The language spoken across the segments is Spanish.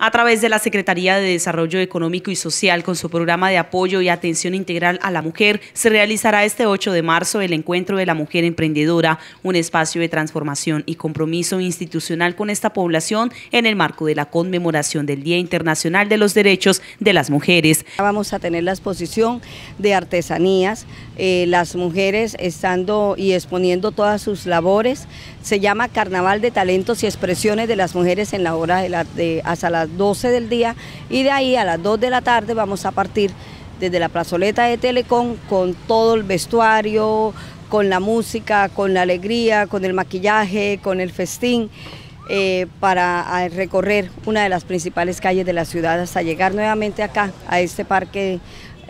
a través de la Secretaría de Desarrollo Económico y Social con su programa de apoyo y atención integral a la mujer, se realizará este 8 de marzo el Encuentro de la Mujer Emprendedora, un espacio de transformación y compromiso institucional con esta población en el marco de la conmemoración del Día Internacional de los Derechos de las Mujeres. Vamos a tener la exposición de artesanías, eh, las mujeres estando y exponiendo todas sus labores, se llama Carnaval de Talentos y Expresiones de las Mujeres en la hora de, de hasta las 12 del día y de ahí a las 2 de la tarde vamos a partir desde la plazoleta de Telecom con todo el vestuario, con la música, con la alegría, con el maquillaje, con el festín. Eh, para recorrer una de las principales calles de la ciudad hasta llegar nuevamente acá, a este parque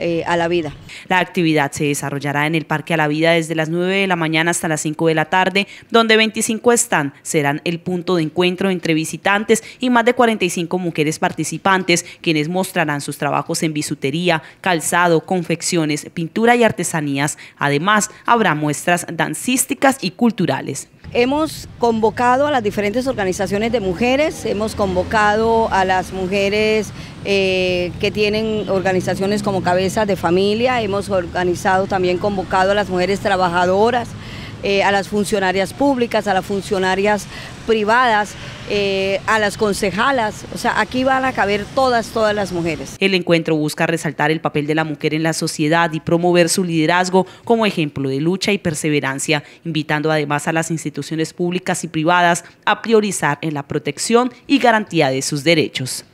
eh, a la vida. La actividad se desarrollará en el Parque a la Vida desde las 9 de la mañana hasta las 5 de la tarde, donde 25 están. serán el punto de encuentro entre visitantes y más de 45 mujeres participantes, quienes mostrarán sus trabajos en bisutería, calzado, confecciones, pintura y artesanías. Además, habrá muestras dancísticas y culturales. Hemos convocado a las diferentes organizaciones de mujeres, hemos convocado a las mujeres eh, que tienen organizaciones como cabezas de familia, hemos organizado también convocado a las mujeres trabajadoras, eh, a las funcionarias públicas, a las funcionarias privadas eh, a las concejalas, o sea, aquí van a caber todas, todas las mujeres. El encuentro busca resaltar el papel de la mujer en la sociedad y promover su liderazgo como ejemplo de lucha y perseverancia, invitando además a las instituciones públicas y privadas a priorizar en la protección y garantía de sus derechos.